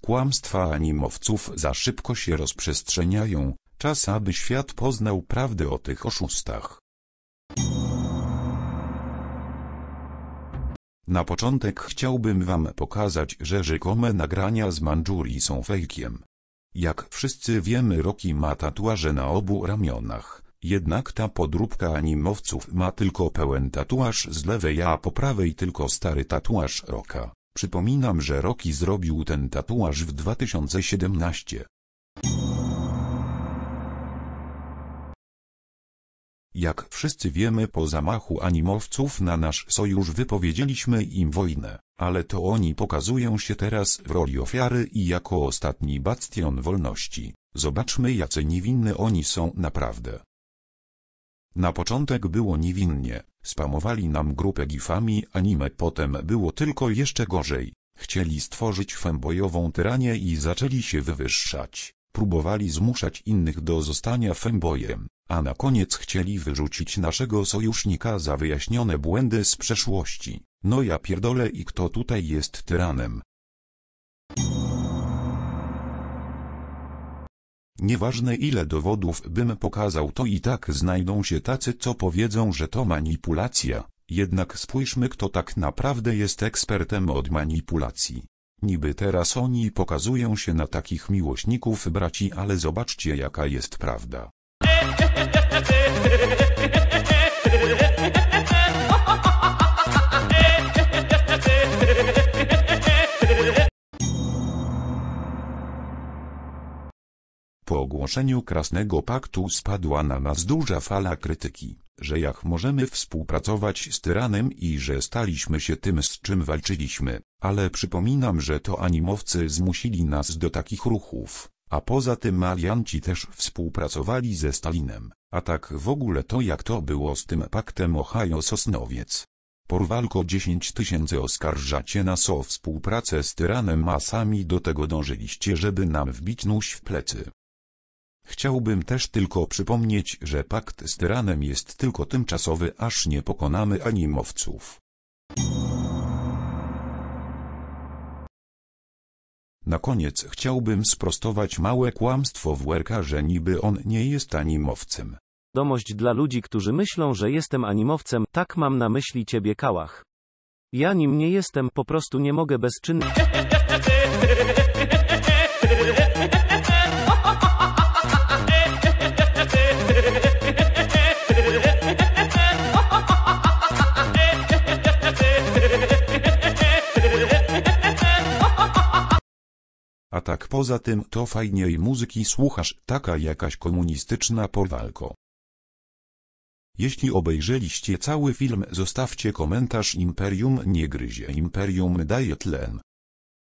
Kłamstwa animowców za szybko się rozprzestrzeniają, czas aby świat poznał prawdę o tych oszustach. Na początek chciałbym wam pokazać, że rzekome nagrania z Mandżurii są fejkiem. Jak wszyscy wiemy Roki ma tatuaże na obu ramionach, jednak ta podróbka animowców ma tylko pełen tatuaż z lewej, a po prawej tylko stary tatuaż Roka. Przypominam, że Rocky zrobił ten tatuaż w 2017. Jak wszyscy wiemy po zamachu animowców na nasz sojusz wypowiedzieliśmy im wojnę, ale to oni pokazują się teraz w roli ofiary i jako ostatni bastion wolności. Zobaczmy jacy niewinny oni są naprawdę. Na początek było niewinnie, spamowali nam grupę gifami anime potem było tylko jeszcze gorzej. Chcieli stworzyć fembojową tyranię i zaczęli się wywyższać. Próbowali zmuszać innych do zostania fembojem, a na koniec chcieli wyrzucić naszego sojusznika za wyjaśnione błędy z przeszłości. No ja pierdolę i kto tutaj jest tyranem? Nieważne ile dowodów bym pokazał to i tak znajdą się tacy co powiedzą, że to manipulacja. Jednak spójrzmy kto tak naprawdę jest ekspertem od manipulacji. Niby teraz oni pokazują się na takich miłośników braci ale zobaczcie jaka jest prawda. Po ogłoszeniu Krasnego Paktu spadła na nas duża fala krytyki, że jak możemy współpracować z tyranem i że staliśmy się tym z czym walczyliśmy, ale przypominam, że to animowcy zmusili nas do takich ruchów, a poza tym alianci też współpracowali ze Stalinem, a tak w ogóle to jak to było z tym paktem Ohio-Sosnowiec. Porwalko 10 tysięcy oskarżacie nas o współpracę z tyranem a sami do tego dążyliście żeby nam wbić nóż w plecy. Chciałbym też tylko przypomnieć, że pakt z tyranem jest tylko tymczasowy, aż nie pokonamy animowców. Na koniec chciałbym sprostować małe kłamstwo w Werka, że niby on nie jest animowcem. Domość dla ludzi, którzy myślą, że jestem animowcem, tak mam na myśli ciebie kałach. Ja nim nie jestem, po prostu nie mogę bezczynnie. tak poza tym to fajniej muzyki słuchasz, taka jakaś komunistyczna porwalko. Jeśli obejrzeliście cały film zostawcie komentarz Imperium nie gryzie Imperium daje tlen.